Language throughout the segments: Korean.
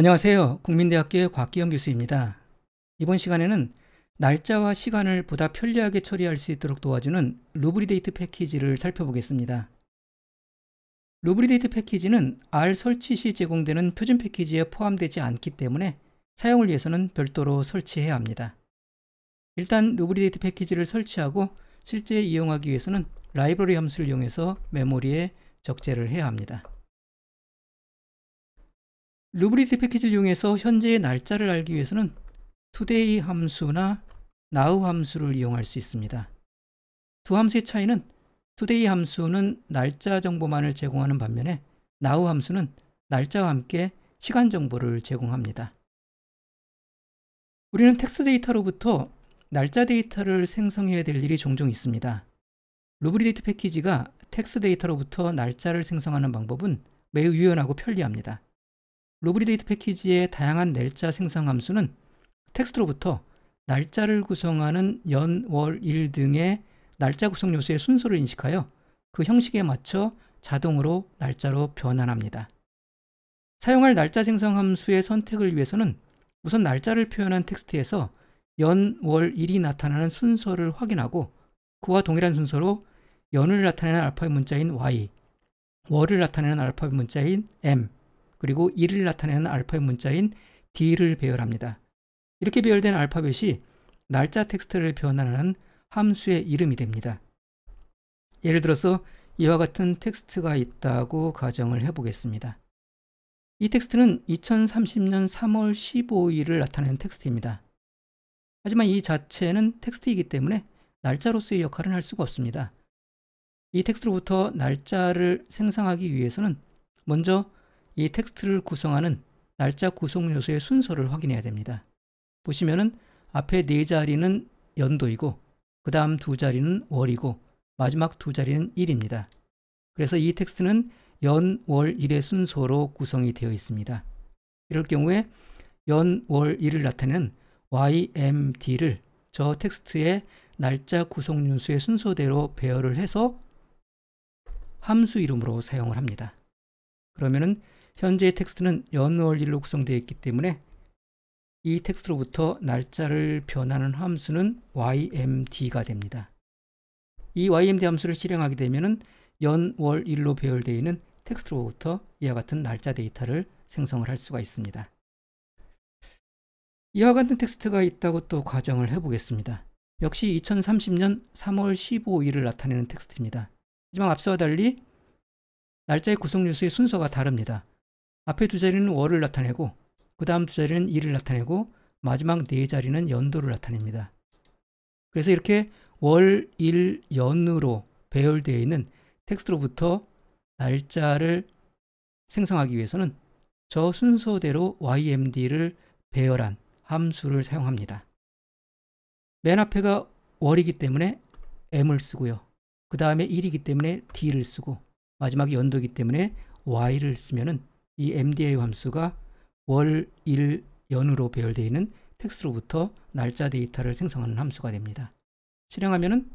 안녕하세요. 국민대학교의 곽기현 교수입니다. 이번 시간에는 날짜와 시간을 보다 편리하게 처리할 수 있도록 도와주는 루브리데이트 패키지를 살펴보겠습니다. 루브리데이트 패키지는 R 설치 시 제공되는 표준 패키지에 포함되지 않기 때문에 사용을 위해서는 별도로 설치해야 합니다. 일단 루브리데이트 패키지를 설치하고 실제 이용하기 위해서는 라이브러리 함수를 이용해서 메모리에 적재를 해야 합니다. 루브리티 패키지를 이용해서 현재의 날짜를 알기 위해서는 today 함수나 now 함수를 이용할 수 있습니다. 두 함수의 차이는 today 함수는 날짜 정보만을 제공하는 반면에 now 함수는 날짜와 함께 시간 정보를 제공합니다. 우리는 텍스 데이터로부터 날짜 데이터를 생성해야 될 일이 종종 있습니다. 루브리데이트 패키지가 텍스 데이터로부터 날짜를 생성하는 방법은 매우 유연하고 편리합니다. 로브리데이트 패키지의 다양한 날짜 생성 함수는 텍스트로부터 날짜를 구성하는 연, 월, 일 등의 날짜 구성 요소의 순서를 인식하여 그 형식에 맞춰 자동으로 날짜로 변환합니다. 사용할 날짜 생성 함수의 선택을 위해서는 우선 날짜를 표현한 텍스트에서 연, 월, 일이 나타나는 순서를 확인하고 그와 동일한 순서로 연을 나타내는 알파벳 문자인 Y, 월을 나타내는 알파벳 문자인 M, 그리고 1을 나타내는 알파벳 문자인 D를 배열합니다. 이렇게 배열된 알파벳이 날짜 텍스트를 변환하는 함수의 이름이 됩니다. 예를 들어서 이와 같은 텍스트가 있다고 가정을 해보겠습니다. 이 텍스트는 2030년 3월 15일을 나타내는 텍스트입니다. 하지만 이 자체는 텍스트이기 때문에 날짜로서의 역할은 할 수가 없습니다. 이 텍스트로부터 날짜를 생성하기 위해서는 먼저 이 텍스트를 구성하는 날짜 구성 요소의 순서를 확인해야 됩니다. 보시면은 앞에 네 자리는 연도이고 그 다음 두 자리는 월이고 마지막 두 자리는 일입니다 그래서 이 텍스트는 연, 월, 일의 순서로 구성이 되어 있습니다. 이럴 경우에 연, 월, 일을 나타내는 YMD를 저 텍스트의 날짜 구성 요소의 순서대로 배열을 해서 함수 이름으로 사용을 합니다. 그러면은 현재의 텍스트는 연월일로 구성되어 있기 때문에 이 텍스트로부터 날짜를 변하는 함수는 ymd가 됩니다. 이 ymd 함수를 실행하게 되면 연월일로 배열되어 있는 텍스트로부터 이와 같은 날짜 데이터를 생성을 할 수가 있습니다. 이와 같은 텍스트가 있다고 또가정을 해보겠습니다. 역시 2030년 3월 15일을 나타내는 텍스트입니다. 하지만 앞서와 달리 날짜의 구성 요소의 순서가 다릅니다. 앞에 두 자리는 월을 나타내고 그 다음 두 자리는 일을 나타내고 마지막 네 자리는 연도를 나타냅니다. 그래서 이렇게 월, 일, 연으로 배열되어 있는 텍스트로부터 날짜를 생성하기 위해서는 저 순서대로 YMD를 배열한 함수를 사용합니다. 맨 앞에가 월이기 때문에 M을 쓰고요. 그 다음에 1이기 때문에 D를 쓰고 마지막이 연도이기 때문에 Y를 쓰면은 이 MDA 함수가 월, 일, 연으로 배열되어 있는 텍스트로부터 날짜 데이터를 생성하는 함수가 됩니다. 실행하면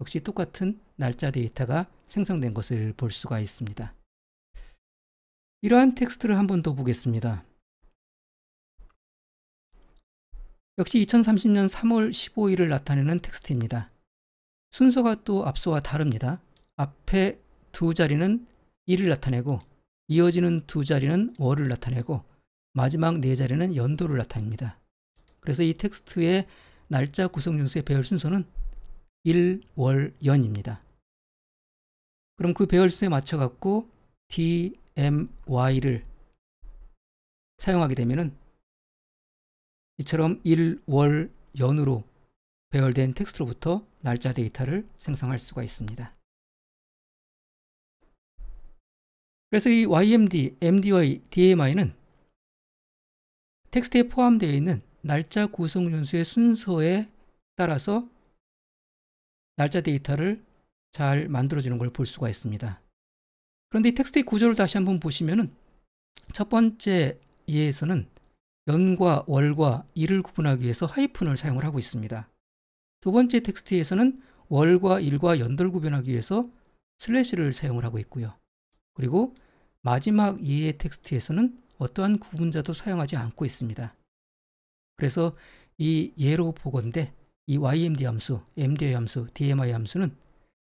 역시 똑같은 날짜 데이터가 생성된 것을 볼 수가 있습니다. 이러한 텍스트를 한번 더 보겠습니다. 역시 2030년 3월 15일을 나타내는 텍스트입니다. 순서가 또 앞서와 다릅니다. 앞에 두 자리는 1을 나타내고 이어지는 두 자리는 월을 나타내고 마지막 네 자리는 연도를 나타냅니다. 그래서 이 텍스트의 날짜 구성 연수의 배열 순서는 1, 월, 연입니다. 그럼 그 배열 순서에 맞춰 갖고 D, M, Y를 사용하게 되면은 이처럼 1, 월, 연으로 배열된 텍스트로부터 날짜 데이터를 생성할 수가 있습니다. 그래서 이 YMD, MDY, DMI는 텍스트에 포함되어 있는 날짜 구성 연수의 순서에 따라서 날짜 데이터를 잘 만들어주는 걸 볼 수가 있습니다. 그런데 이 텍스트의 구조를 다시 한번 보시면첫 번째 예에서는 연과 월과 일을 구분하기 위해서 하이픈을 사용을 하고 있습니다. 두 번째 텍스트에서는 월과 일과 연도를 구분하기 위해서 슬래시를 사용을 하고 있고요. 그리고 마지막 예의 텍스트에서는 어떠한 구분자도 사용하지 않고 있습니다. 그래서 이 예로 보건데 이 YMD 함수, MDI 함수, DMI 함수는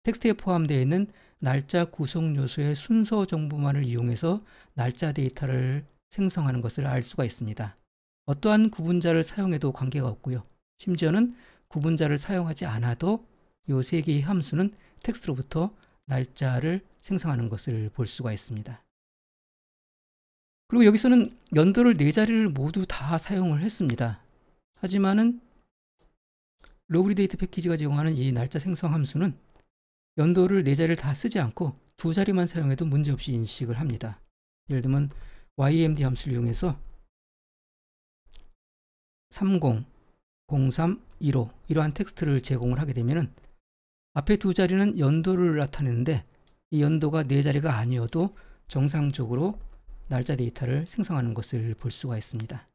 텍스트에 포함되어 있는 날짜 구성 요소의 순서 정보만을 이용해서 날짜 데이터를 생성하는 것을 알 수가 있습니다. 어떠한 구분자를 사용해도 관계가 없고요. 심지어는 구분자를 사용하지 않아도 이 세 개의 함수는 텍스트로부터 날짜를 생성하는 것을 볼 수가 있습니다. 그리고 여기서는 연도를 네 자리를 모두 다 사용을 했습니다. 하지만은 로브리 데이트 패키지가 제공하는 이 날짜 생성 함수는 연도를 네 자리를 다 쓰지 않고 두 자리만 사용해도 문제없이 인식을 합니다. 예를 들면 YMD 함수를 이용해서 30, 03, 15 이러한 텍스트를 제공을 하게 되면은 앞에 두 자리는 연도를 나타내는데 이 연도가 네 자리가 아니어도 정상적으로 날짜 데이터를 생성하는 것을 볼 수가 있습니다.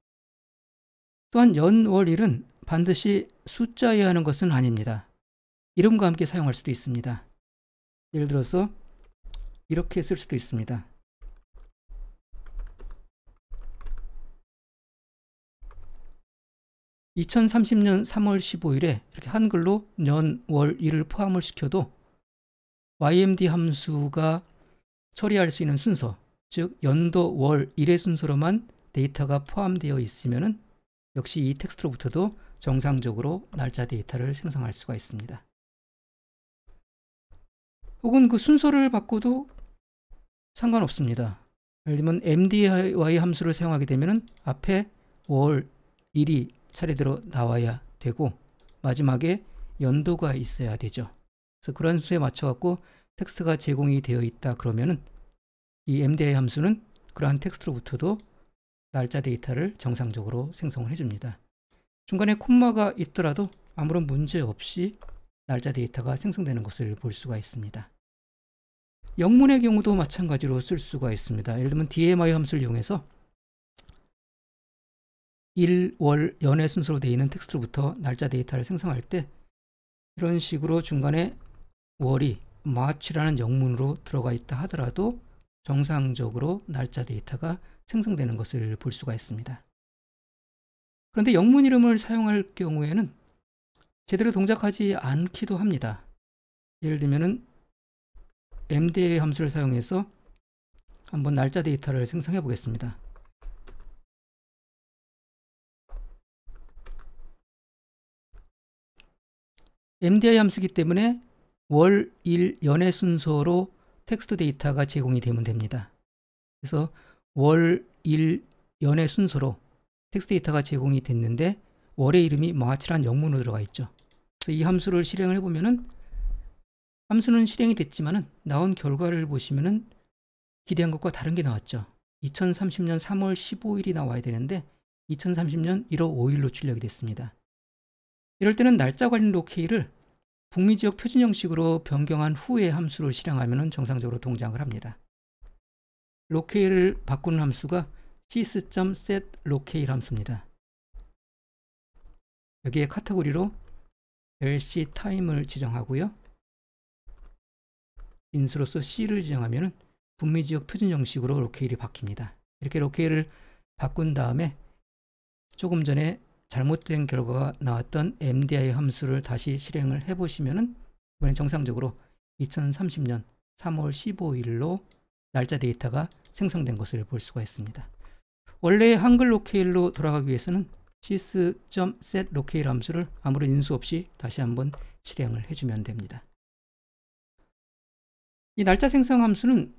또한 연월일은 반드시 숫자여야 하는 것은 아닙니다. 이름과 함께 사용할 수도 있습니다. 예를 들어서 이렇게 쓸 수도 있습니다. (2030년 3월 15일에) 이렇게 한글로 년, 월, 일을 포함을 시켜도 ymd 함수가 처리할 수 있는 순서, 즉 연도, 월, 일의 순서로만 데이터가 포함되어 있으면 역시 이 텍스트로부터도 정상적으로 날짜 데이터를 생성할 수가 있습니다. 혹은 그 순서를 바꿔도 상관없습니다. 예를 들면 mdy 함수를 사용하게 되면 앞에 월, 일이 차례대로 나와야 되고 마지막에 연도가 있어야 되죠. 그래서 그런 수에 맞춰 갖고 텍스트가 제공이 되어 있다 그러면은 이 MDI 함수는 그러한 텍스트로부터도 날짜 데이터를 정상적으로 생성을 해줍니다. 중간에 콤마가 있더라도 아무런 문제 없이 날짜 데이터가 생성되는 것을 볼 수가 있습니다. 영문의 경우도 마찬가지로 쓸 수가 있습니다. 예를 들면 DMI 함수를 이용해서 1, 월, 연의 순서로 되어 있는 텍스트로부터 날짜 데이터를 생성할 때 이런 식으로 중간에 월이 마치라는 영문으로 들어가 있다 하더라도 정상적으로 날짜 데이터가 생성되는 것을 볼 수가 있습니다. 그런데 영문 이름을 사용할 경우에는 제대로 동작하지 않기도 합니다. 예를 들면 md a 함수를 사용해서 한번 날짜 데이터를 생성해 보겠습니다. mdi 함수이기 때문에 월, 일, 연의 순서로 텍스트 데이터가 제공이 되면 됩니다. 그래서 월, 일, 연의 순서로 텍스트 데이터가 제공이 됐는데 월의 이름이 마치란 영문으로 들어가 있죠. 그래서 이 함수를 실행을 해보면은 함수는 실행이 됐지만은 나온 결과를 보시면은 기대한 것과 다른 게 나왔죠. 2030년 3월 15일이 나와야 되는데 2030년 1월 5일로 출력이 됐습니다. 이럴 때는 날짜 관리 로케이를 북미 지역 표준 형식으로 변경한 후에 함수를 실행하면 정상적으로 동작을 합니다. 로케일을 바꾸는 함수가 sys.set locale 함수입니다. 여기에 카테고리로 lc time을 지정하고요. 인수로서 c를 지정하면 북미 지역 표준 형식으로 로케일이 바뀝니다. 이렇게 로케일을 바꾼 다음에 조금 전에 잘못된 결과가 나왔던 MDI 함수를 다시 실행을 해보시면은 이번엔 정상적으로 2030년 3월 15일로 날짜 데이터가 생성된 것을 볼 수가 있습니다. 원래 한글 로케일로 돌아가기 위해서는 sys.set 로케일 함수를 아무런 인수 없이 다시 한번 실행을 해주면 됩니다. 이 날짜 생성 함수는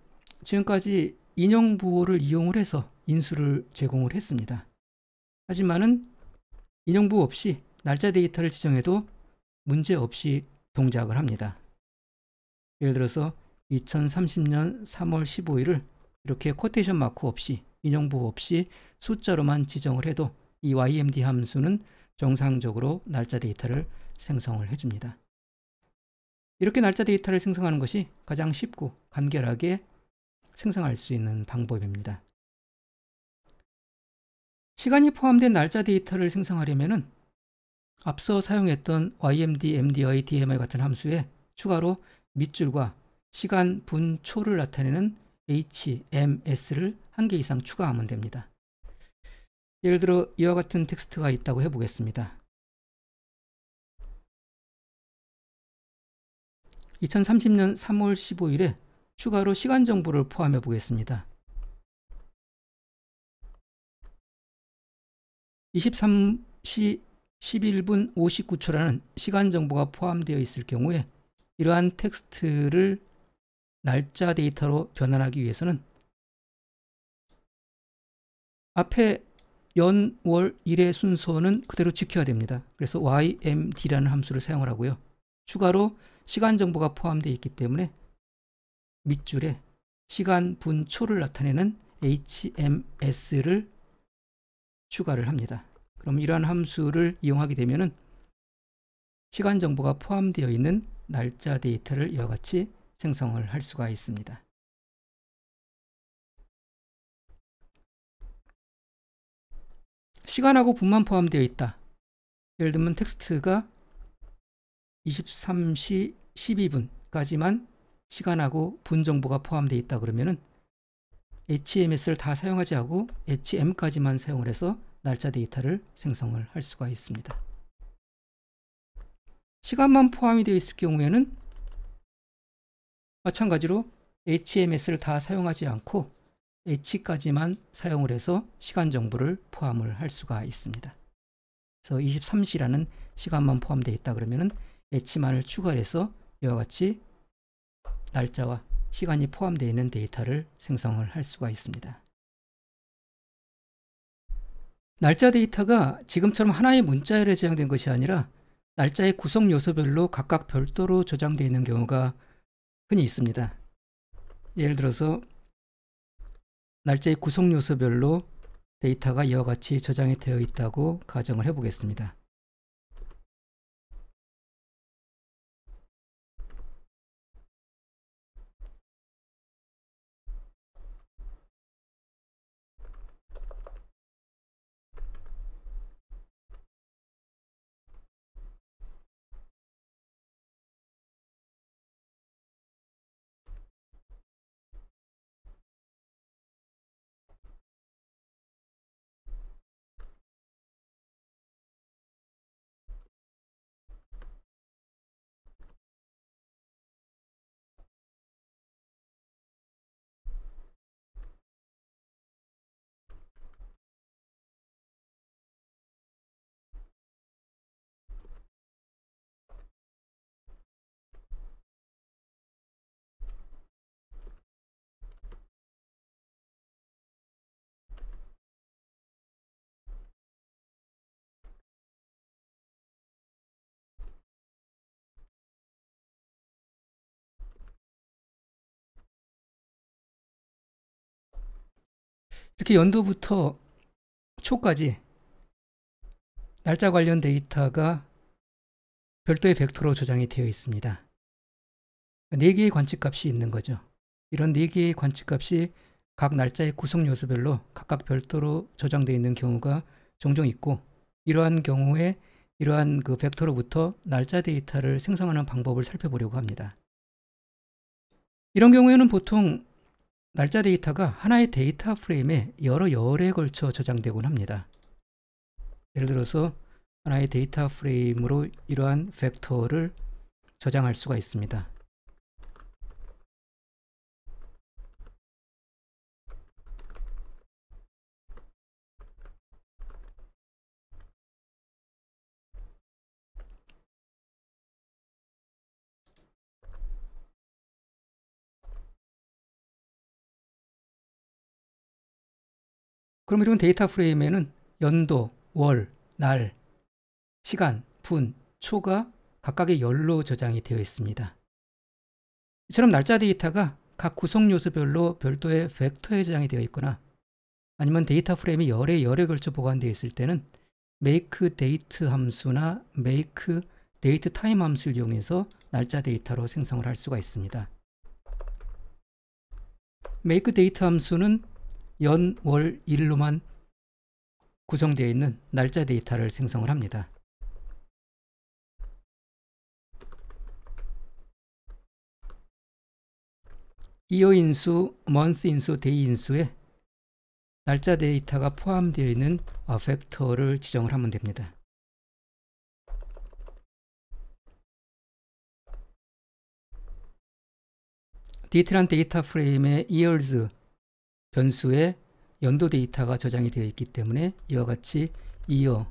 지금까지 인형 부호를 이용을 해서 인수를 제공을 했습니다. 하지만은 인용부 없이 날짜 데이터를 지정해도 문제없이 동작을 합니다. 예를 들어서 2030년 3월 15일을 이렇게 코테이션 마크 없이 인용부 없이 숫자로만 지정을 해도 이 YMD 함수는 정상적으로 날짜 데이터를 생성을 해줍니다. 이렇게 날짜 데이터를 생성하는 것이 가장 쉽고 간결하게 생성할 수 있는 방법입니다. 시간이 포함된 날짜 데이터를 생성하려면 앞서 사용했던 ymd, mdi, dmi 같은 함수에 추가로 밑줄과 시간, 분, 초를 나타내는 h, m, s를 한 개 이상 추가하면 됩니다. 예를 들어 이와 같은 텍스트가 있다고 해보겠습니다. 2030년 3월 15일에 추가로 시간 정보를 포함해 보겠습니다. 23시 11분 59초라는 시간 정보가 포함되어 있을 경우에 이러한 텍스트를 날짜 데이터로 변환하기 위해서는 앞에 연, 월, 일의 순서는 그대로 지켜야 됩니다. 그래서 ymd라는 함수를 사용을 하고요. 추가로 시간 정보가 포함되어 있기 때문에 밑줄에 시간, 분, 초를 나타내는 hms를 추가를 합니다. 그럼 이러한 함수를 이용하게 되면 시간 정보가 포함되어 있는 날짜 데이터를 이와 같이 생성을 할 수가 있습니다. 시간하고 분만 포함되어 있다. 예를 들면 텍스트가 23시 12분까지만 시간하고 분 정보가 포함되어 있다 그러면은 HMS를 다 사용하지 않고 HM까지만 사용을 해서 날짜 데이터를 생성을 할 수가 있습니다. 시간만 포함이 되어 있을 경우에는 마찬가지로 HMS를 다 사용하지 않고 H까지만 사용을 해서 시간 정보를 포함을 할 수가 있습니다. 그래서 23시라는 시간만 포함되어 있다 그러면은 H만을 추가해서 이와 같이 날짜와 시간이 포함되어 있는 데이터를 생성을 할 수가 있습니다. 날짜 데이터가 지금처럼 하나의 문자열에 저장된 것이 아니라 날짜의 구성 요소별로 각각 별도로 저장되어 있는 경우가 흔히 있습니다. 예를 들어서 날짜의 구성 요소별로 데이터가 이와 같이 저장이 되어 있다고 가정을 해보겠습니다. 이렇게 연도부터 초까지 날짜 관련 데이터가 별도의 벡터로 저장이 되어 있습니다. 4개의 관측값이 있는 거죠. 이런 4개의 관측값이 각 날짜의 구성 요소별로 각각 별도로 저장되어 있는 경우가 종종 있고 이러한 경우에 이러한 그 벡터로부터 날짜 데이터를 생성하는 방법을 살펴보려고 합니다. 이런 경우에는 보통 날짜 데이터가 하나의 데이터 프레임에 여러 열에 걸쳐 저장되곤 합니다. 예를 들어서 하나의 데이터 프레임으로 이러한 벡터를 저장할 수가 있습니다. 그럼 이런 데이터 프레임에는 연도, 월, 날, 시간, 분, 초가 각각의 열로 저장이 되어 있습니다. 이처럼 날짜 데이터가 각 구성 요소별로 별도의 벡터에 저장이 되어 있거나 아니면 데이터 프레임이 열에 열에 걸쳐 보관되어 있을 때는 make date 함수나 make date time 함수를 이용해서 날짜 데이터로 생성을 할 수가 있습니다. make date 함수는 연, 월, 일로만 구성되어 있는 날짜 데이터를 생성을 합니다. 이어 인수, 먼스 인수, 데이 인수에 날짜 데이터가 포함되어 있는 팩터를 어, 지정을 하면 됩니다. 디테일한 데이터 프레임의 years 변수에 연도 데이터가 저장이 되어 있기 때문에 이와 같이 이어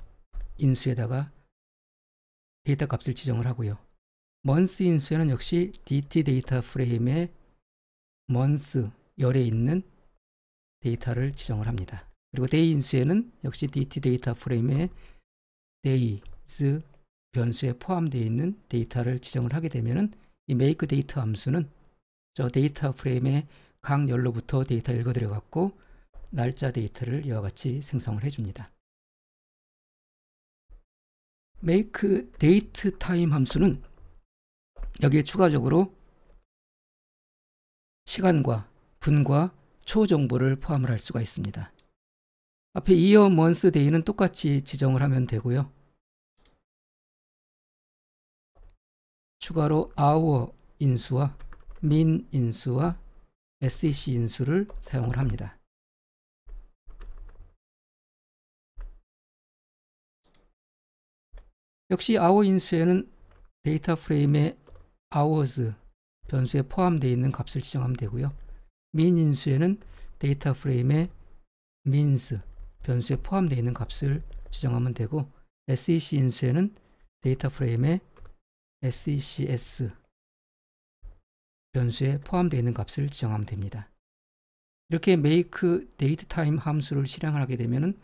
인수에다가 데이터 값을 지정을 하고요. 먼스 인수에는 역시 DT 데이터 프레임의 먼스 열에 있는 데이터를 지정을 합니다. 그리고 데이 인수에는 역시 DT 데이터 프레임에 days 변수에 포함되어 있는 데이터를 지정을 하게 되면이 make 데이터 함수는 저 데이터 프레임에 각 열로부터 데이터 읽어들여갖고 날짜 데이터를 이와 같이 생성을 해줍니다. make date time 함수는 여기에 추가적으로 시간과 분과 초 정보를 포함을 할 수가 있습니다. 앞에 year, month, day는 똑같이 지정을 하면 되고요. 추가로 hour 인수와 min 인수와 SEC 인수를 사용을 합니다. 역시 아워 인수에는 데이터 프레임의 hours 변수에 포함되어 있는 값을 지정하면 되고요. min 인수에는 데이터 프레임의 means 변수에 포함되어 있는 값을 지정하면 되고 SEC 인수에는 데이터 프레임의 SECS e 변수에 포함되어 있는 값을 지정하면 됩니다. 이렇게 make datetime 함수를 실행하게 되면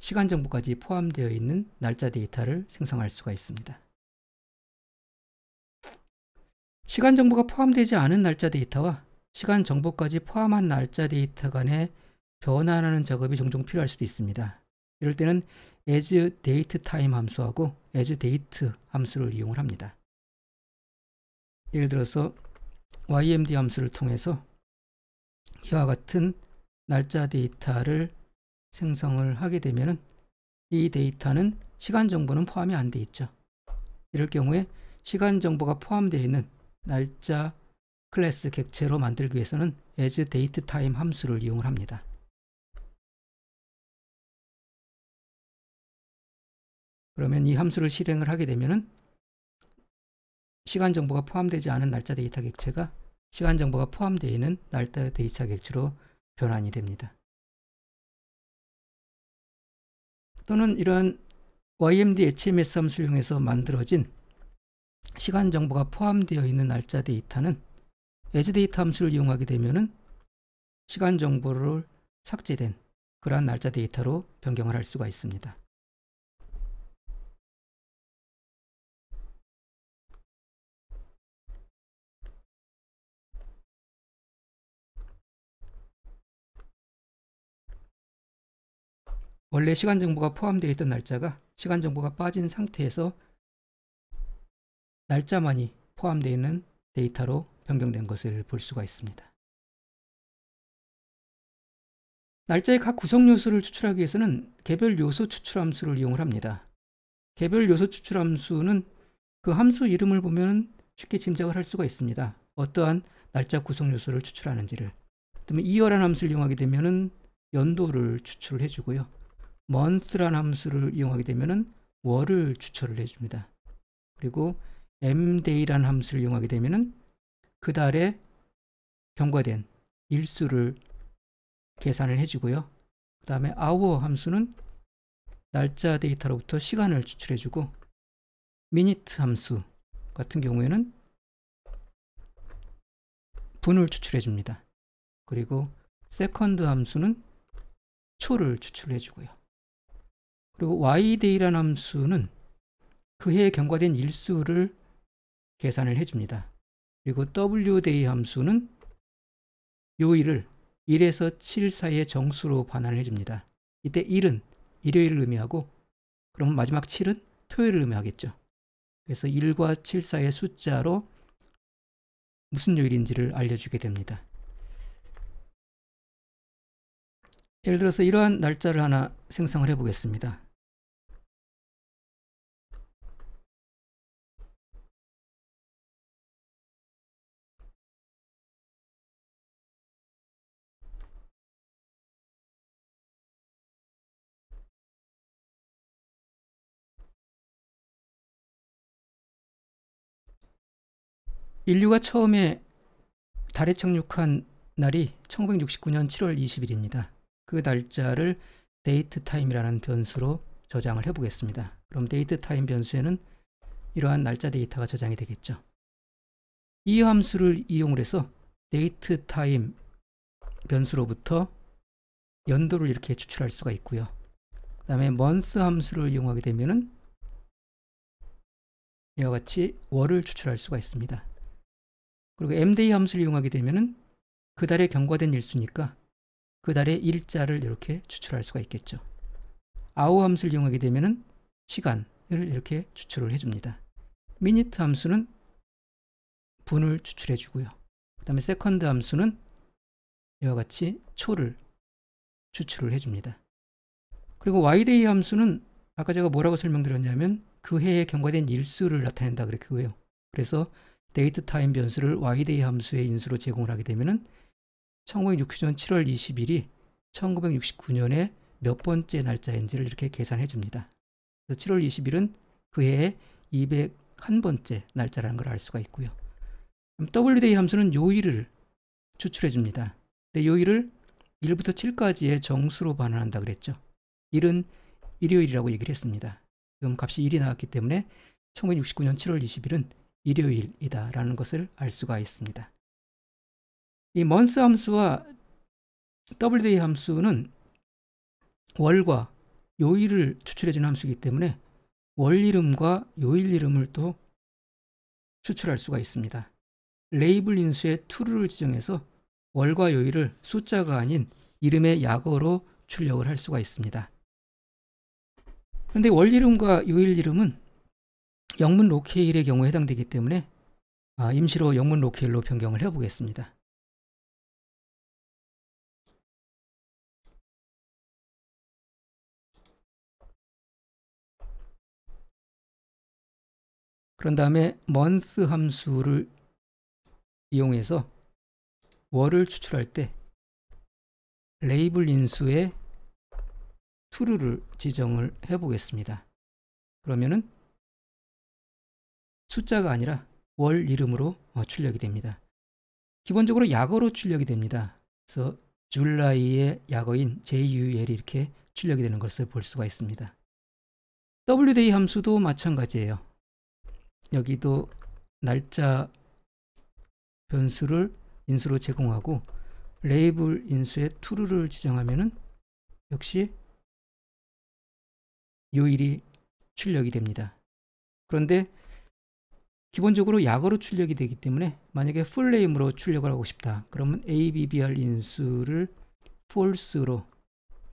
시간 정보까지 포함되어 있는 날짜 데이터를 생성할 수가 있습니다. 시간 정보가 포함되지 않은 날짜 데이터와 시간 정보까지 포함한 날짜 데이터 간의 변환하는 작업이 종종 필요할 수도 있습니다. 이럴 때는 as datetime 함수하고 as date 함수를 이용을 합니다. 예를 들어서 ymd 함수를 통해서 이와 같은 날짜 데이터를 생성을 하게 되면 이 데이터는 시간 정보는 포함이 안 되어 있죠. 이럴 경우에 시간 정보가 포함되어 있는 날짜 클래스 객체로 만들기 위해서는 as date time 함수를 이용 합니다. 그러면 이 함수를 실행을 하게 되면 시간 정보가 포함되지 않은 날짜 데이터 객체가 시간 정보가 포함되어 있는 날짜 데이터 객체로 변환이 됩니다. 또는 이런 YMD HMSM 수용해서 만들어진 시간 정보가 포함되어 있는 날짜 데이터는 as 데이터 함수를 이용하게 되면 시간 정보를 삭제된 그러한 날짜 데이터로 변경을 할 수가 있습니다. 원래 시간 정보가 포함되어 있던 날짜가 시간 정보가 빠진 상태에서 날짜만이 포함되어 있는 데이터로 변경된 것을 볼 수가 있습니다. 날짜의 각 구성 요소를 추출하기 위해서는 개별 요소 추출 함수를 이용 합니다. 개별 요소 추출 함수는 그 함수 이름을 보면 쉽게 짐작을 할 수가 있습니다. 어떠한 날짜 구성 요소를 추출하는지를. 그다음에 이열한 함수를 이용하게 되면은 연도를 추출을 해주고요. month라는 함수를 이용하게 되면 월을 추출을 해줍니다. 그리고 mday라는 함수를 이용하게 되면그 달에 경과된 일수를 계산을 해주고요. 그 다음에 hour 함수는 날짜 데이터로부터 시간을 추출해주고 minute 함수 같은 경우에는 분을 추출해줍니다. 그리고 second 함수는 초를 추출해주고요. 그리고 y데이라는 함수는 그 해에 경과된 일수를 계산을 해줍니다. 그리고 w데이 함수는 요일을 1에서 7 사이의 정수로 반환을 해줍니다. 이때 1은 일요일을 의미하고 그럼 마지막 7은 토요일을 의미하겠죠. 그래서 1과 7 사이의 숫자로 무슨 요일인지를 알려주게 됩니다. 예를 들어서 이러한 날짜를 하나 생성을 해보겠습니다. 인류가 처음에 달에 착륙한 날이 1969년 7월 20일입니다. 그 날짜를 데이트 타임이라는 변수로 저장을 해보겠습니다. 그럼 데이트 타임 변수에는 이러한 날짜 데이터가 저장이 되겠죠. 이 함수를 이용을 해서 데이트 타임 변수로부터 연도를 이렇게 추출할 수가 있고요. 그 다음에 먼스 함수를 이용하게 되면 이와 같이 월을 추출할 수가 있습니다. 그리고 MDA 함수를 이용하게 되면그 달에 경과된 일수니까 그 달의 일자를 이렇게 추출할 수가 있겠죠. 아우 함수를 이용하게 되면 시간을 이렇게 추출을 해줍니다. MINUTE 함수는 분을 추출해주고요. 그 다음에 SECOND 함수는 이와 같이 초를 추출을 해줍니다. 그리고 yday 함수는 아까 제가 뭐라고 설명드렸냐면 그 해에 경과된 일수를 나타낸다 그랬고요. 그래서 데이트타임 변수를 yday 함수의 인수로 제공을 하게 되면은 1960년 7월 20일이 1969년에 몇 번째 날짜인지를 이렇게 계산해 줍니다. 그래서 7월 20일은 그 해의 201번째 날짜라는 걸 알 수가 있고요. wday 함수는 요일을 추출해 줍니다. 근데 요일을 1부터 7까지의 정수로 반환한다 그랬죠. 1은 일요일이라고 얘기를 했습니다. 지금 값이 1이 나왔기 때문에 1969년 7월 20일은 일요일이다라는 것을 알 수가 있습니다. 이 먼스 함수와 w d a 함수는 월과 요일을 추출해주 함수이기 때문에 월 이름과 요일 이름을 또 추출할 수가 있습니다. 레이블 인수의 t 를 지정해서 월과 요일을 숫자가 아닌 이름의 약어로 출력을 할 수가 있습니다. 그런데 월 이름과 요일 이름은 영문 로케일의 경우에 해당되기 때문에 아, 임시로 영문 로케일로 변경을 해보겠습니다. 그런 다음에 month 함수를 이용해서 월을 추출할 때 label 인수에 true를 지정을 해 보겠습니다. 그러면은 숫자가 아니라 월 이름으로 어, 출력이 됩니다. 기본적으로 약어로 출력이 됩니다. 그래서 줄라이의 약어인 JUL이 이렇게 출력이 되는 것을 볼 수가 있습니다. WDAY 함수도 마찬가지예요. 여기도 날짜 변수를 인수로 제공하고 레이블 인수에 true를 지정하면은 역시 요일이 출력이 됩니다. 그런데 기본적으로 약으로 출력이 되기 때문에 만약에 풀네임으로 출력을 하고 싶다. 그러면 ABBR 인수를 false로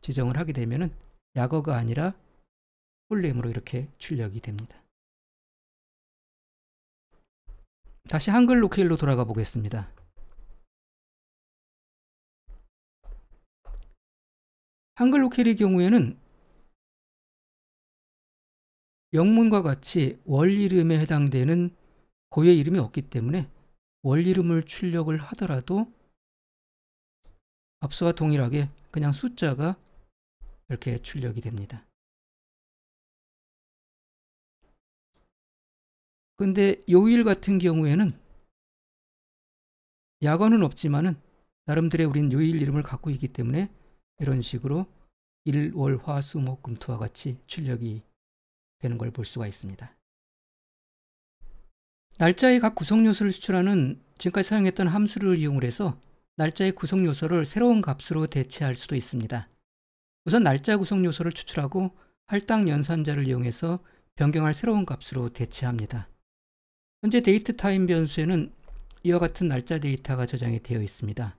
지정을 하게 되면은 약어가 아니라 풀네임으로 이렇게 출력이 됩니다. 다시 한글 로케일로 돌아가 보겠습니다. 한글 로케일의 경우에는 영문과 같이 월 이름에 해당되는 고유의 이름이 없기 때문에 원 이름을 출력을 하더라도 앞서와 동일하게 그냥 숫자가 이렇게 출력이 됩니다. 근데 요일 같은 경우에는 야간은 없지만은 나름대로 우린 요일 이름을 갖고 있기 때문에 이런 식으로 일, 월, 화, 수, 목, 금, 토와 같이 출력이 되는 걸 볼 수가 있습니다. 날짜의 각 구성 요소를 추출하는 지금까지 사용했던 함수를 이용해서 날짜의 구성 요소를 새로운 값으로 대체할 수도 있습니다. 우선 날짜 구성 요소를 추출하고 할당 연산자를 이용해서 변경할 새로운 값으로 대체합니다. 현재 데이트 타임 변수에는 이와 같은 날짜 데이터가 저장이 되어 있습니다.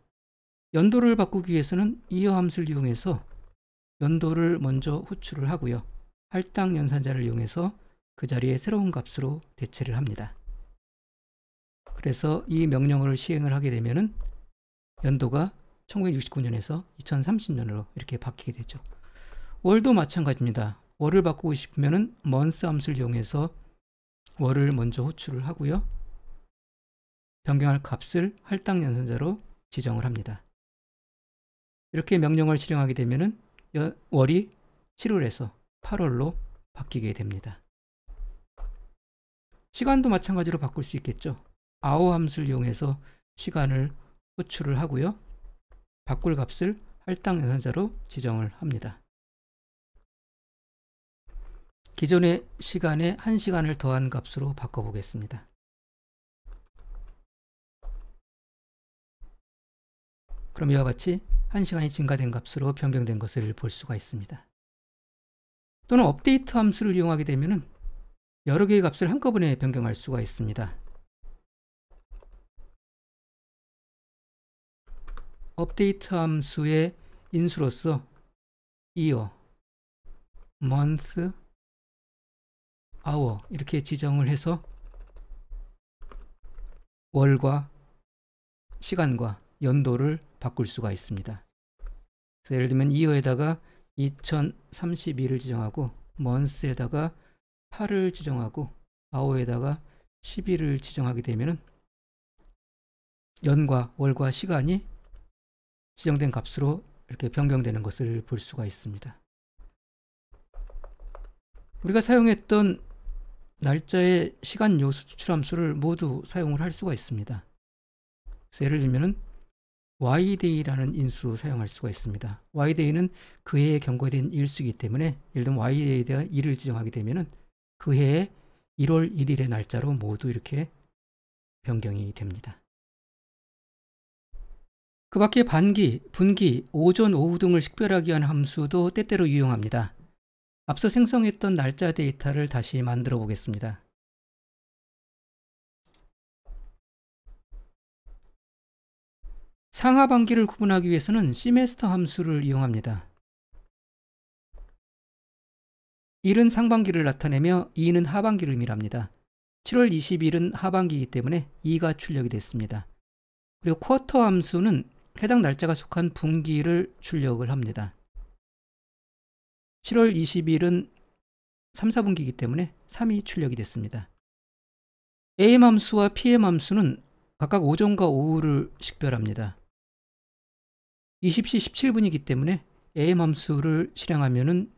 연도를 바꾸기 위해서는 이어 함수를 이용해서 연도를 먼저 호출을 하고요. 할당 연산자를 이용해서 그 자리에 새로운 값으로 대체를 합니다. 그래서 이 명령을 시행을 하게 되면은 연도가 1969년에서 2030년으로 이렇게 바뀌게 되죠. 월도 마찬가지입니다. 월을 바꾸고 싶으면은 먼스 함수를 이용해서 월을 먼저 호출을 하고요. 변경할 값을 할당 연산자로 지정을 합니다. 이렇게 명령을 실행하게 되면은 월이 7월에서 8월로 바뀌게 됩니다. 시간도 마찬가지로 바꿀 수 있겠죠. 아우 함수를 이용해서 시간을 호출을 하고요. 바꿀 값을 할당 연산자로 지정을 합니다. 기존의 시간에 1시간을 더한 값으로 바꿔보겠습니다. 그럼 이와 같이 1시간이 증가된 값으로 변경된 것을 볼 수가 있습니다. 또는 업데이트 함수를 이용하게 되면 여러 개의 값을 한꺼번에 변경할 수가 있습니다. 업데이트 함수의 인수로서 year, month, hour 이렇게 지정을 해서 월과 시간과 연도를 바꿀 수가 있습니다. 그래서 예를 들면 year에다가 2032를 지정하고 month에다가 8을 지정하고 hour에다가 1 1을 지정하게 되면 연과 월과 시간이 지정된 값으로 이렇게 변경되는 것을 볼 수가 있습니다. 우리가 사용했던 날짜의 시간 요소 추출 함수를 모두 사용을 할 수가 있습니다. 예를 들면은 yday라는 인수 사용할 수가 있습니다. yday는 그 해에 경과된 일수이기 때문에 예를 들면 yday에 대한 1을 지정하게 되면그 해에 1월 1일의 날짜로 모두 이렇게 변경이 됩니다. 그 밖에 반기, 분기, 오전, 오후 등을 식별하기 위한 함수도 때때로 유용합니다. 앞서 생성했던 날짜 데이터를 다시 만들어 보겠습니다. 상하반기를 구분하기 위해서는 시메스터 함수를 이용합니다. 1은 상반기를 나타내며 2는 하반기를 의미합니다. 7월 20일은 하반기이기 때문에 2가 출력이 됐습니다. 그리고 쿼터 함수는 해당 날짜가 속한 분기를 출력을 합니다. 7월 20일은 3, 4분기이기 때문에 3이 출력이 됐습니다. A의 함수와 P의 함수는 각각 오전과 오후를 식별합니다. 20시 17분이기 때문에 A의 함수를 실행하면은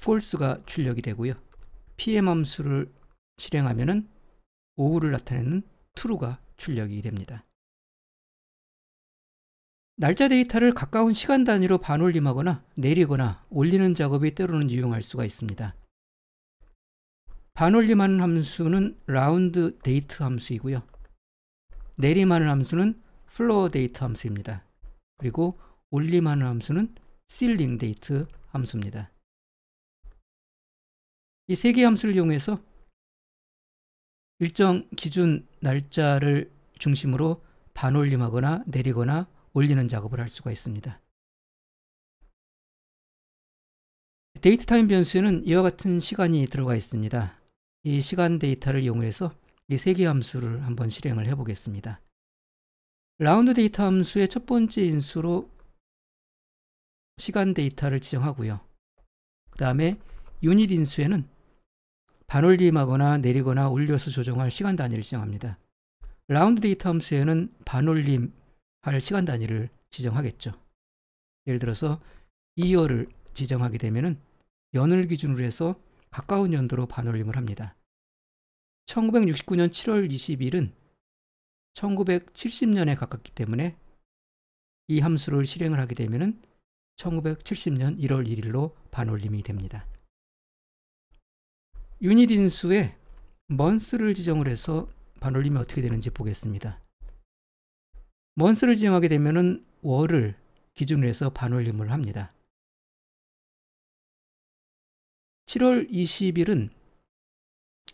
false가 출력이 되고요. P의 함수를 실행하면은 오후를 나타내는 true가 출력이 됩니다. 날짜 데이터를 가까운 시간 단위로 반올림하거나 내리거나 올리는 작업이 때로는 유용할 수가 있습니다. 반올림하는 함수는 라운드 데이트 함수이고요. 내리하는 함수는 플로어 데이트 함수입니다. 그리고 올림하는 함수는 실링 데이트 함수입니다. 이 세 개 함수를 이용해서 일정 기준 날짜를 중심으로 반올림하거나 내리거나 올리는 작업을 할 수가 있습니다. 데이트 타임 변수에는 이와 같은 시간이 들어가 있습니다. 이 시간 데이터를 이용해서 이 세개 함수를 한번 실행을 해보겠습니다. 라운드 데이터 함수의 첫 번째 인수로 시간 데이터를 지정하고요. 그 다음에 유닛 인수에는 반올림하거나 내리거나 올려서 조정할 시간 단위를 지정합니다. 라운드 데이터 함수에는 반올림 할 시간 단위를 지정하겠죠. 예를 들어서 2월을 지정하게 되면 연을 기준으로 해서 가까운 연도로 반올림을 합니다. 1969년 7월 20일은 1970년에 가깝기 때문에 이 함수를 실행을 하게 되면 1970년 1월 1일로 반올림이 됩니다. 유닛 인수에 먼스를 지정을 해서 반올림이 어떻게 되는지 보겠습니다. 먼스를 지정하게 되면은 월을 기준으로 해서 반올림을 합니다. 7월 20일은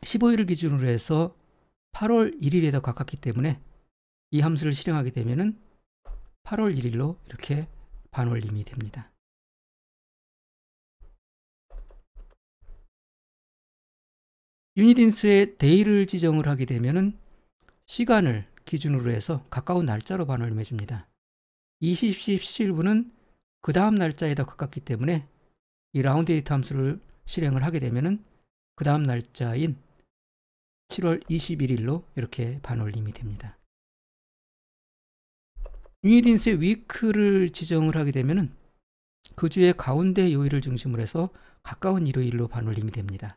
15일을 기준으로 해서 8월 1일에 더 가깝기 때문에 이 함수를 실행하게 되면은 8월 1일로 이렇게 반올림이 됩니다. 유니딘스의 데이를 지정을 하게 되면은 시간을 기준으로 해서 가까운 날짜로 반환을 해줍니다. 20시 17분은 그 다음 날짜에 더 가깝기 때문에 이 라운드 데이트 함수를 실행을 하게 되면그 다음 날짜인 7월 21일로 이렇게 반올림이 됩니다. 유니딘스의 위크를 지정을 하게 되면그 주의 가운데 요일을 중심으로 해서 가까운 일요일로 반올림이 됩니다.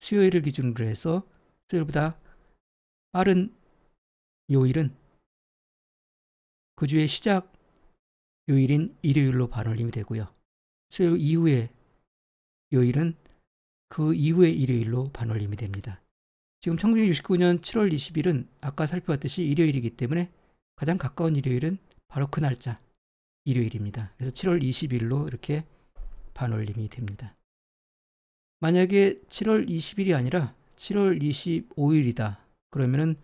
수요일을 기준으로 해서 수요일보다 빠른 요일은 그 주의 시작 요일인 일요일로 반올림이 되고요. 수요일 이후에 요일은 그 이후의 일요일로 반올림이 됩니다. 지금 1969년 7월 20일은 아까 살펴봤듯이 일요일이기 때문에 가장 가까운 일요일은 바로 그 날짜, 일요일입니다. 그래서 7월 20일로 이렇게 반올림이 됩니다. 만약에 7월 20일이 아니라 7월 25일이다. 그러면은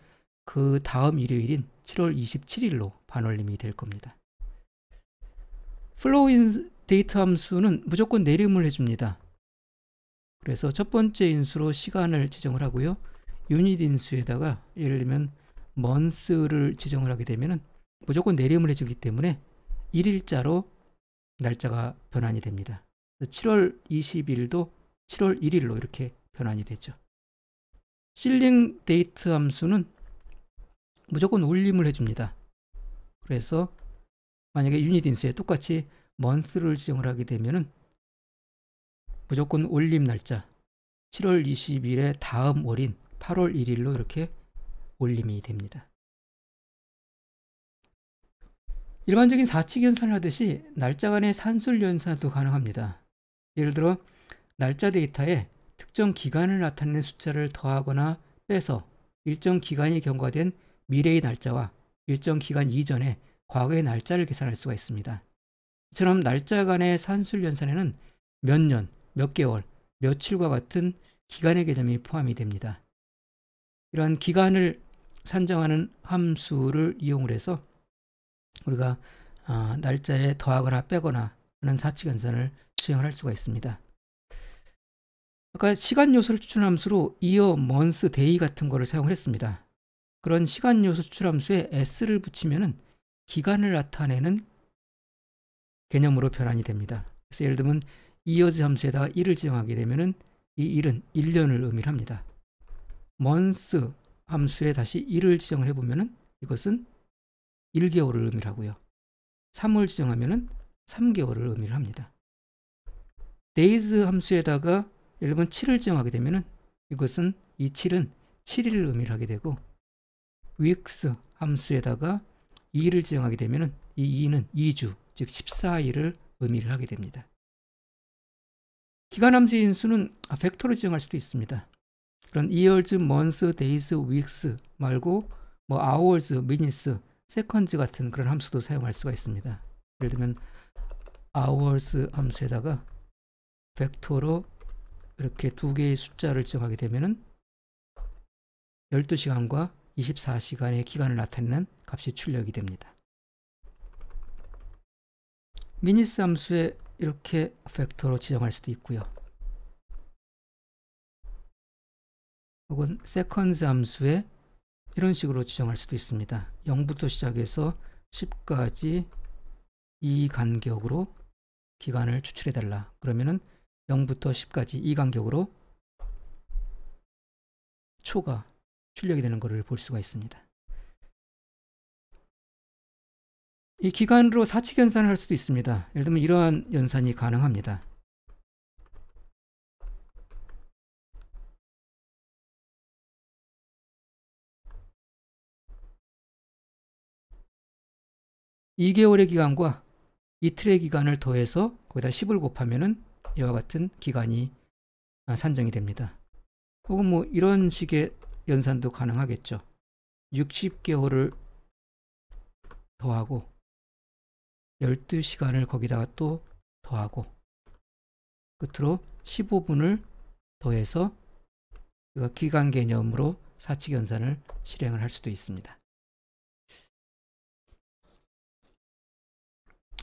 그 다음 일요일인 7월 27일로 반올림이 될 겁니다. 플로우인 데이트 함수는 무조건 내림을 해줍니다. 그래서 첫 번째 인수로 시간을 지정을 하고요. 유닛 인수에다가 예를 들면 먼스를 지정을 하게 되면 무조건 내림을 해주기 때문에 1일자로 날짜가 변환이 됩니다. 7월 20일도 7월 1일로 이렇게 변환이 되죠. 실링 데이트 함수는 무조건 올림을 해줍니다. 그래서 만약에 유닛 인수에 똑같이 먼스를 지정을 하게 되면은 무조건 올림 날짜 7월 20일에 다음 월인 8월 1일로 이렇게 올림이 됩니다. 일반적인 사칙 연산을 하듯이 날짜 간의 산술 연산도 가능합니다. 예를 들어 날짜 데이터에 특정 기간을 나타내는 숫자를 더하거나 빼서 일정 기간이 경과된 미래의 날짜와 일정 기간 이전에 과거의 날짜를 계산할 수가 있습니다. 이처럼 날짜 간의 산술 연산에는 몇 년, 몇 개월, 며칠과 같은 기간의 개념이 포함이 됩니다. 이러한 기간을 산정하는 함수를 이용을 해서 우리가 아, 날짜에 더하거나 빼거나 하는 사칙 연산을 수행을 수가 있습니다. 아까 시간 요소를 추천 함수로 이어, 먼스, 데이 같은 거를 사용 했습니다. 그런 시간 요소 추출함수에 s를 붙이면 기간을 나타내는 개념으로 변환이 됩니다. 그래서 예를 들면 이어즈 함수에다가 1을 지정하게 되면이 1은 1년을 의미합니다. month 함수에 다시 1을 지정을 해보면 이것은 1개월을 의미하고요. 3을 지정하면 3개월을 의미 합니다. days 함수에다가 예를 들면 7을 지정하게 되면 이것은 이 7은 7일을 의미하게 되고 위엑스 함수에다가 2를 지정하게 되면 이 2는 2주, 즉 14일을 의미를 하게 됩니다. 기간 함수의 인수는 벡터로 지정할 수도 있습니다. 그런 years, months, days, weeks 말고 뭐 hours, minutes, seconds 같은 그런 함수도 사용할 수가 있습니다. 예를 들면 hours 함수에다가 벡터로 이렇게 두 개의 숫자를 지정하게 되면 12시간과 24시간의 기간을 나타내는 값이 출력이 됩니다. 미니스 함수에 이렇게 팩터로 지정할 수도 있고요. 혹은 세컨즈 함수에 이런 식으로 지정할 수도 있습니다. 0부터 시작해서 10까지 이 간격으로 기간을 추출해 달라. 그러면은 0부터 10까지 이 간격으로 초가 출력이 되는 것을 볼 수가 있습니다. 이 기간으로 사칙 연산을 할 수도 있습니다. 예를 들면 이러한 연산이 가능합니다. 2개월의 기간과 이틀의 기간을 더해서 거기다 10을 곱하면은 이와 같은 기간이 아, 산정이 됩니다. 혹은 뭐 이런 식의 연산도 가능하겠죠. 60개월을 더하고 12시간을 거기다가 또 더하고 끝으로 15분을 더해서 우리가 기간 개념으로 사칙 연산을 실행을 할 수도 있습니다.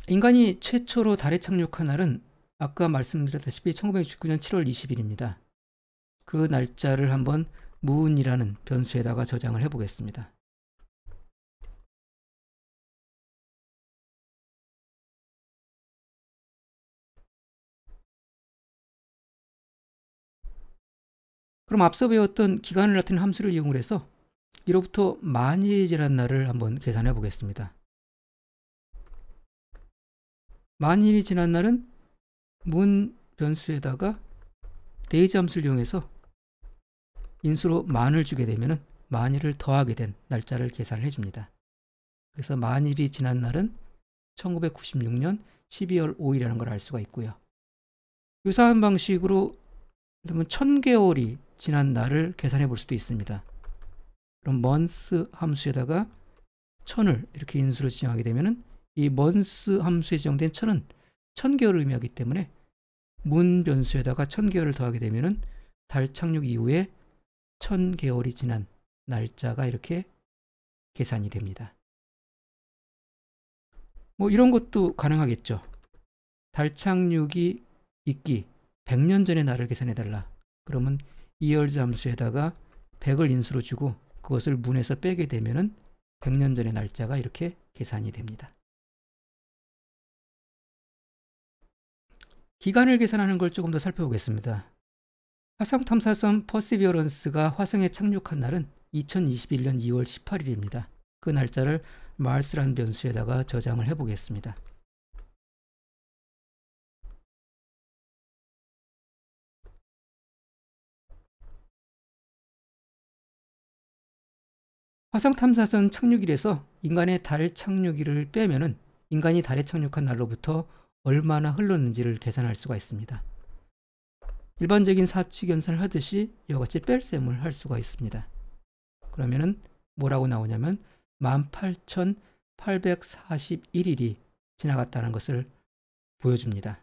인간이 최초로 달에 착륙한 날은 아까 말씀드렸다시피 1969년 7월 20일입니다. 그 날짜를 한번 무은이라는 변수에다가 저장을 해보겠습니다. 그럼 앞서 배웠던 기간을 나타낸 함수를 이용해서 1로부터 만이 지난 날을 한번 계산해 보겠습니다. 만일이 지난 날은 문 변수에다가 데이지 함수를 이용해서 인수로 만을 주게 되면 만일을 더하게 된 날짜를 계산을 해줍니다. 그래서 만일이 지난 날은 1996년 12월 5일이라는 걸 알 수가 있고요. 유사한 방식으로 그러면 1000개월이 지난 날을 계산해 볼 수도 있습니다. 그럼 month 함수에다가 1000을 이렇게 인수로 지정하게 되면 이 month 함수에 지정된 1000은 1000개월을 의미하기 때문에 문 변수에다가 1000개월을 더하게 되면 달 착륙 이후에 1000개월이 지난 날짜가 이렇게 계산이 됩니다. 뭐 이런 것도 가능하겠죠. 달 착륙이 있기 100년 전의 날을 계산해 달라. 그러면 2열 잠수에다가 100을 인수로 주고 그것을 문에서 빼게 되면은 100년 전의 날짜가 이렇게 계산이 됩니다. 기간을 계산하는 걸 조금 더 살펴보겠습니다. 화성 탐사선 퍼시비어런스가 화성에 착륙한 날은 2021년 2월 18일입니다. 그 날짜를 마을스란 변수에다가 저장을 해보겠습니다. 화성 탐사선 착륙일에서 인간의 달 착륙일을 빼면 인간이 달에 착륙한 날로부터 얼마나 흘렀는지를 계산할 수가 있습니다. 일반적인 사치견산을 하듯이 이와 같이 뺄셈을 할 수가 있습니다. 그러면은 뭐라고 나오냐면 18,841일이 지나갔다는 것을 보여줍니다.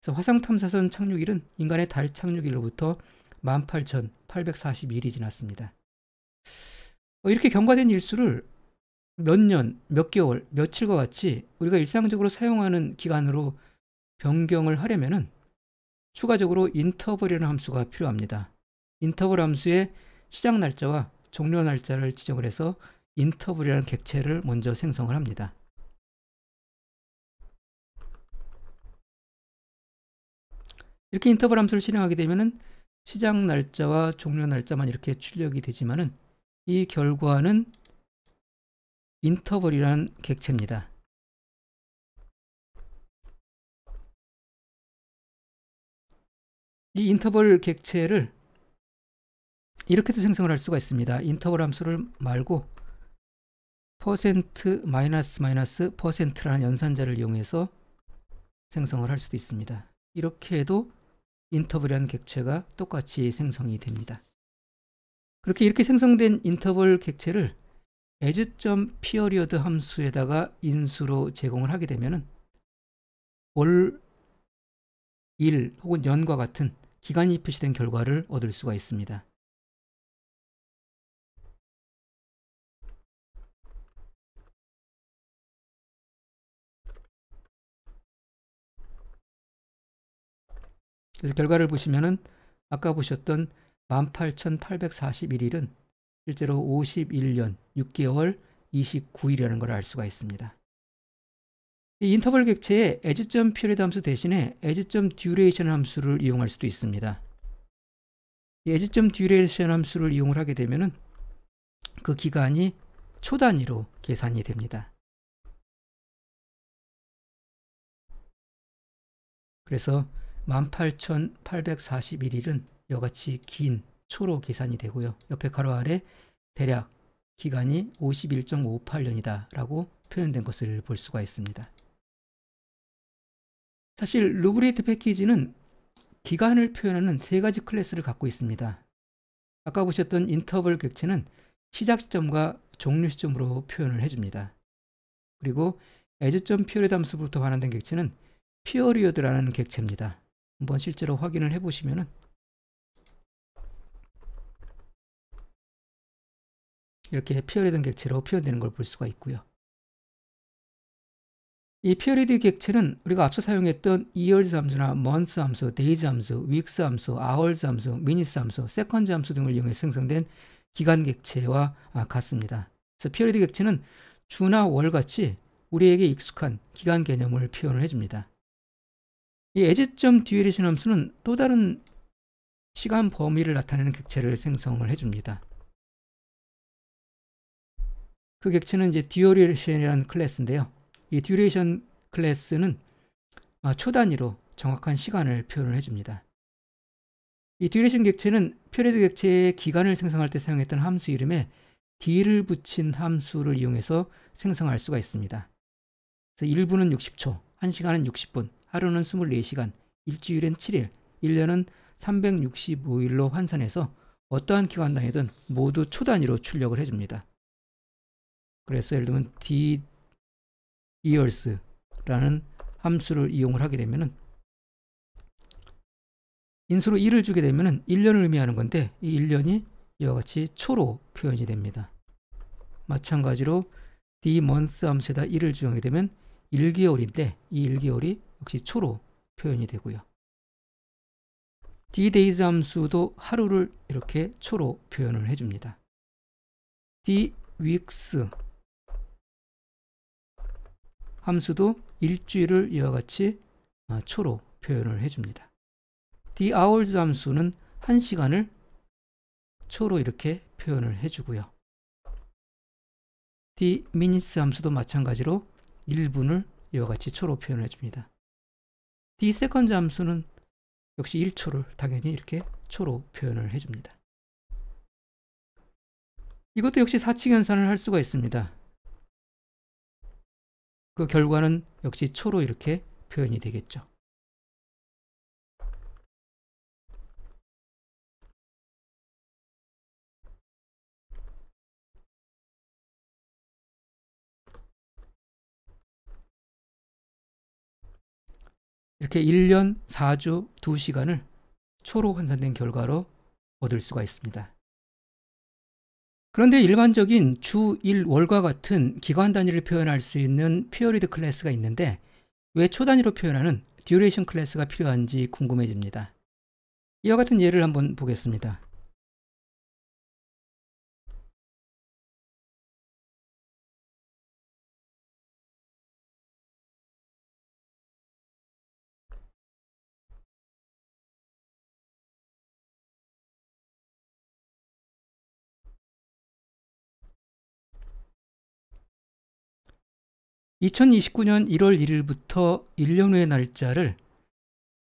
그래서 화성탐사선 착륙일은 인간의 달 착륙일로부터 18,841일이 지났습니다. 어, 이렇게 경과된 일수를 몇 년, 몇 개월, 며칠과 같이 우리가 일상적으로 사용하는 기간으로 변경을 하려면은 추가적으로 인터벌이라는 함수가 필요합니다. 인터벌 함수에 시작 날짜와 종료 날짜를 지정을 해서 인터벌이라는 객체를 먼저 생성을 합니다. 이렇게 인터벌 함수를 실행하게 되면 시작 날짜와 종료 날짜만 이렇게 출력이 되지만이 결과는 인터벌이라는 객체입니다. 이 인터벌 객체를 이렇게도 생성을 할 수가 있습니다. 인터벌 함수를 말고 퍼센트 마이너스 마이너스 퍼센트라는 연산자를 이용해서 생성을 할 수도 있습니다. 이렇게 해도 인터벌이라는 객체가 똑같이 생성이 됩니다. 그렇게 이렇게 생성된 인터벌 객체를 as.period 함수에다가 인수로 제공을 하게 되면은 월, 일 혹은 연과 같은 기간이 표시된 결과를 얻을 수가 있습니다. 그래서 결과를 보시면은 아까 보셨던 18,841일은 실제로 51년 6개월 29일이라는 걸 알 수가 있습니다. 이 인터벌 객체에 에지점 피리드 함수 대신에 에지점 듀레이션 함수를 이용할 수도 있습니다. 이 에지점 듀레이션 함수를 이용을 하게 되면그 기간이 초 단위로 계산이 됩니다. 그래서 18,841일은 여같이 긴 초로 계산이 되고요. 옆에 가로 아래 대략 기간이 51.58년이다 라고 표현된 것을 볼 수가 있습니다. 사실 루브레이트 패키지는 기간을 표현하는 세 가지 클래스를 갖고 있습니다. 아까 보셨던 인터벌 객체는 시작 시점과 종료 시점으로 표현을 해줍니다. 그리고 에즈점 피어리 담수부터 반환된 객체는 피어리어드라는 객체입니다. 한번 실제로 확인을 해보시면은 이렇게 피어리던 객체로 표현되는 걸 볼 수가 있고요. 이 period 객체는 우리가 앞서 사용했던 years 함수나 month 함수, days 함수, weeks 함수, hours 함수, minutes 함수, second 함수 등을 이용해 생성된 기간 객체와 아, 같습니다. 그래서 period 객체는 주나 월같이 우리에게 익숙한 기간 개념을 표현을 해줍니다. 이 예제점 duration 함수는 또 다른 시간 범위를 나타내는 객체를 생성을 해줍니다. 그 객체는 이제 d u r a t i o n 이라는 클래스인데요. 이 듀레이션 클래스는 아, 초단위로 정확한 시간을 표현을 해줍니다. 이 듀레이션 객체는 피어드 객체의 기간을 생성할 때 사용했던 함수 이름에 d를 붙인 함수를 이용해서 생성할 수가 있습니다. 그래서 1분은 60초, 1시간은 60분, 하루는 24시간, 일주일엔 7일, 1년은 365일로 환산해서 어떠한 기간 단위든 모두 초단위로 출력을 해줍니다. 그래서 예를 들면 d e a r s 라는 함수를 이용을 하게 되면은 인수로 1을 주게 되면은 1년을 의미하는 건데 이 1년이 이와 같이 초로 표현이 됩니다. 마찬가지로 d month 함수에다 1을 주게 되면 1개월인데 이 1개월이 역시 초로 표현이 되고요. d days 함수도 하루를 이렇게 초로 표현을 해줍니다. d weeks 함수도 일주일을 이와 같이 아, 초로 표현을 해줍니다. the hours 함수는 한시간을 초로 이렇게 표현을 해주고요. the minutes 함수도 마찬가지로 1분을 이와 같이 초로 표현을 해줍니다. the second 함수는 역시 1초를 당연히 이렇게 초로 표현을 해줍니다. 이것도 역시 사칙 연산을 할 수가 있습니다. 그 결과는 역시 초로 이렇게 표현이 되겠죠. 이렇게 1년 4주 2시간을 초로 환산된 결과로 얻을 수가 있습니다. 그런데 일반적인 주, 일, 월과 같은 기관 단위를 표현할 수 있는 피어리드 클래스가 있는데 왜 초단위로 표현하는 듀레이션 클래스가 필요한지 궁금해집니다. 이와 같은 예를 한번 보겠습니다. 2029년 1월 1일부터 1년 후의 날짜를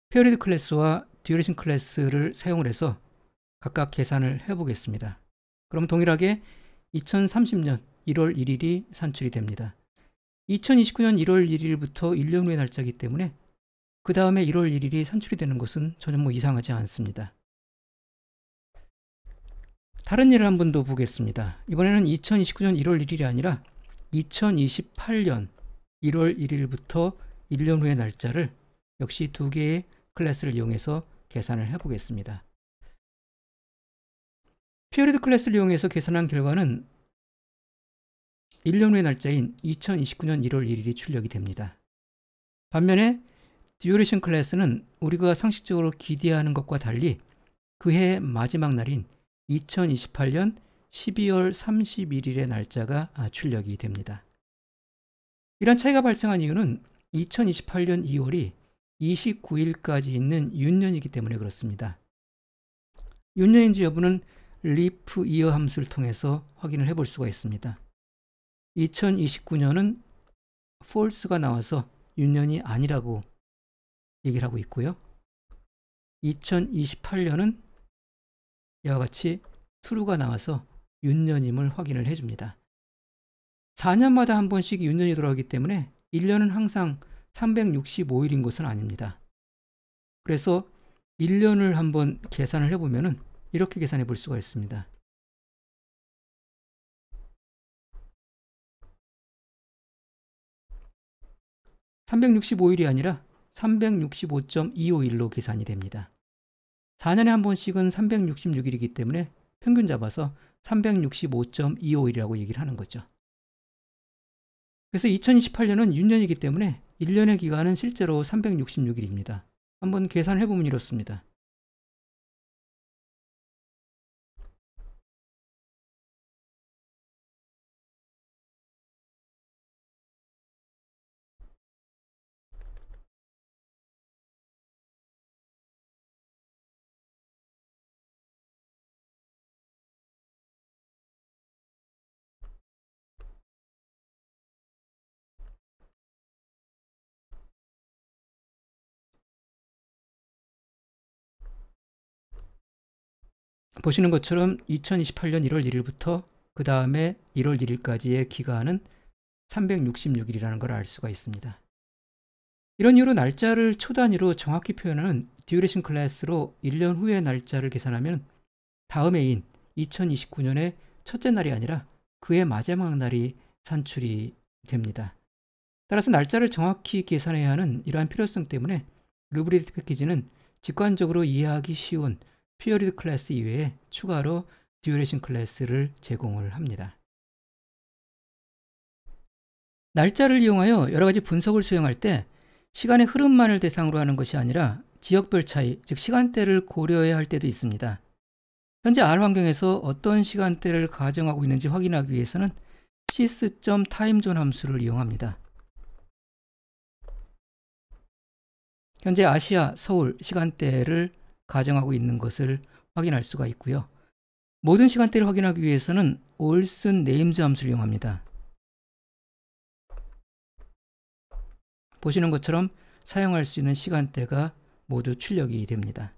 페어리드 클래스와 듀레이션 클래스를 사용을 해서 각각 계산을 해보겠습니다. 그럼 동일하게 2030년 1월 1일이 산출이 됩니다. 2029년 1월 1일부터 1년 후의 날짜이기 때문에 그 다음에 1월 1일이 산출이 되는 것은 전혀 뭐 이상하지 않습니다. 다른 일을 한 번 더 보겠습니다. 이번에는 2029년 1월 1일이 아니라 2028년 1월 1일부터 1년 후의 날짜를 역시 두 개의 클래스를 이용해서 계산을 해보겠습니다. 피어리드 클래스를 이용해서 계산한 결과는 1년 후의 날짜인 2029년 1월 1일이 출력이 됩니다. 반면에 듀레이션 클래스는 우리가 상식적으로 기대하는 것과 달리 그해 마지막 날인 2028년 12월 31일의 날짜가 출력이 됩니다. 이런 차이가 발생한 이유는 2028년 2월이 29일까지 있는 윤년이기 때문에 그렇습니다. 윤년인지 여부는 리프 이어 함수를 통해서 확인을 해볼 수가 있습니다. 2029년은 false가 나와서 윤년이 아니라고 얘기를 하고 있고요. 2028년은 이와 같이 true가 나와서 윤년임을 확인을 해줍니다. 4년마다 한 번씩 유년이 돌아오기 때문에 1년은 항상 365일인 것은 아닙니다. 그래서 1년을 한 번 계산을 해보면 이렇게 계산해 볼 수가 있습니다. 365일이 아니라 3 6 5 2 5일로 계산이 됩니다. 4년에 한 번씩은 366일이기 때문에 평균 잡아서 3 6 5 2 5일이라고 얘기를 하는 거죠. 그래서 2028년은 6년이기 때문에 1년의 기간은 실제로 366일입니다. 한번 계산 해보면 이렇습니다. 보시는 것처럼 2028년 1월 1일부터 그 다음에 1월 1일까지의 기간은 366일이라는 걸 알 수가 있습니다. 이런 이유로 날짜를 초단위로 정확히 표현하는 듀레이션 클래스로 1년 후의 날짜를 계산하면 다음 해인 2029년의 첫째 날이 아니라 그의 마지막 날이 산출이 됩니다. 따라서 날짜를 정확히 계산해야 하는 이러한 필요성 때문에 루브리드 패키지는 직관적으로 이해하기 쉬운 퓨어리드 클래스 이외에 추가로 듀레이션 클래스를 제공을 합니다. 날짜를 이용하여 여러 가지 분석을 수행할 때 시간의 흐름만을 대상으로 하는 것이 아니라 지역별 차이, 즉 시간대를 고려해야 할 때도 있습니다. 현재 R 환경에서 어떤 시간대를 가정하고 있는지 확인하기 위해서는 sys.timeZone 함수를 이용합니다. 현재 아시아, 서울 시간대를 가정하고 있는 것을 확인할 수가 있고요. 모든 시간대를 확인하기 위해서는 올슨 네임즈 함수를 이용합니다. 보시는 것처럼 사용할 수 있는 시간대가 모두 출력이 됩니다.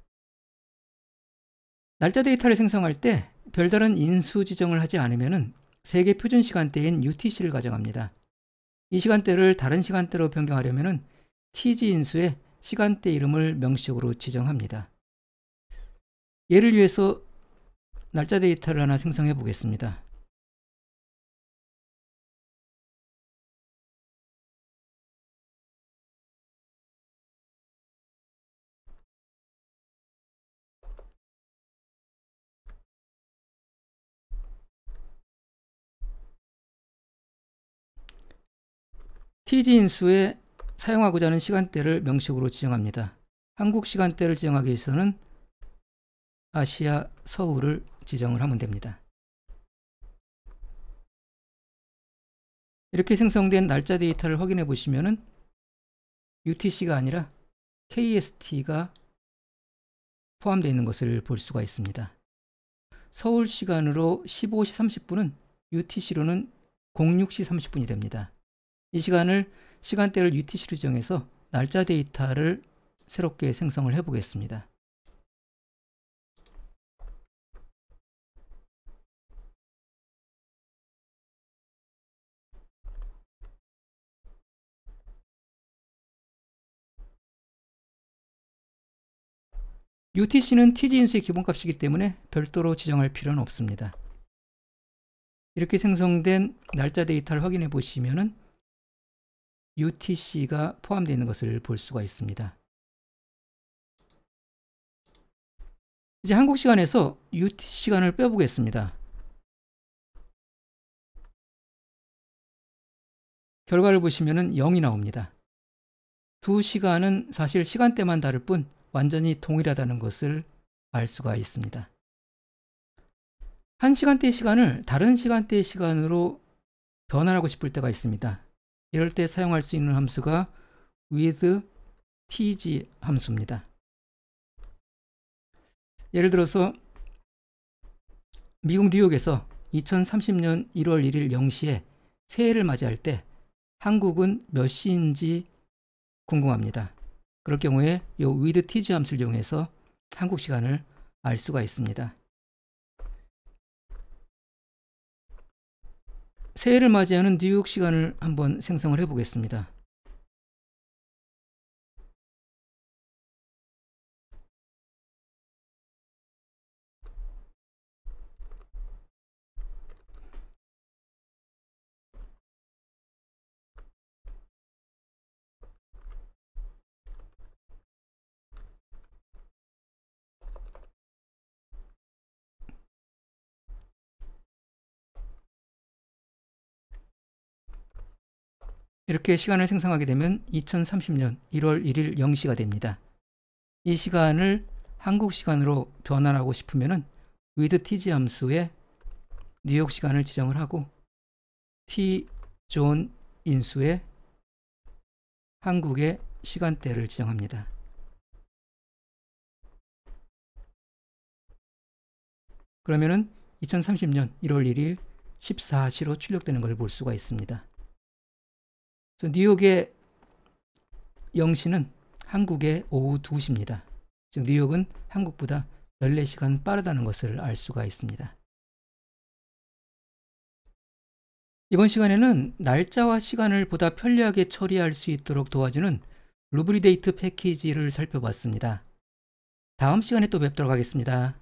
날짜 데이터를 생성할 때 별다른 인수 지정을 하지 않으면 세계 표준 시간대인 UTC를 가정합니다. 이 시간대를 다른 시간대로 변경하려면 TG 인수에 시간대 이름을 명식으로 지정합니다. 예를 위해서 날짜 데이터를 하나 생성해 보겠습니다. TG 인수에 사용하고자 하는 시간대를 명식으로 지정합니다. 한국 시간대를 지정하기 위해서는 아시아 서울을 지정을 하면 됩니다. 이렇게 생성된 날짜 데이터를 확인해 보시면 UTC가 아니라 KST가 포함되어 있는 것을 볼 수가 있습니다. 서울 시간으로 15시 30분은 UTC로는 06시 30분이 됩니다. 이 시간을 시간대를 UTC로 정해서 날짜 데이터를 새롭게 생성을 해 보겠습니다. UTC는 TG인수의 기본값이기 때문에 별도로 지정할 필요는 없습니다. 이렇게 생성된 날짜 데이터를 확인해 보시면 UTC가 포함되어 있는 것을 볼 수가 있습니다. 이제 한국 시간에서 UTC 시간을 빼보겠습니다. 결과를 보시면 0이 나옵니다. 두 시간은 사실 시간대만 다를 뿐 완전히 동일하다는 것을 알 수가 있습니다. 한 시간대의 시간을 다른 시간대의 시간으로 변환하고 싶을 때가 있습니다. 이럴 때 사용할 수 있는 함수가 with tg 함수입니다. 예를 들어서 미국 뉴욕에서 2030년 1월 1일 0시에 새해를 맞이할 때 한국은 몇 시인지 궁금합니다. 그럴 경우에 이 with tg 함 s 를 이용해서 한국 시간을 알 수가 있습니다. 새해를 맞이하는 뉴욕 시간을 한번 생성을 해보겠습니다. 이렇게 시간을 생성하게 되면 2030년 1월 1일 0시가 됩니다. 이 시간을 한국 시간으로 변환하고 싶으면 위드 t h g 함수에 뉴욕 시간을 지정을 하고 t존 인수에 한국의 시간대를 지정합니다. 그러면은 2030년 1월 1일 14시로 출력되는 것을 볼 수가 있습니다. 뉴욕의 영시는 한국의 오후 2시입니다. 즉 뉴욕은 한국보다 14시간 빠르다는 것을 알 수가 있습니다. 이번 시간에는 날짜와 시간을 보다 편리하게 처리할 수 있도록 도와주는 루브리데이트 패키지를 살펴봤습니다. 다음 시간에 또 뵙도록 하겠습니다.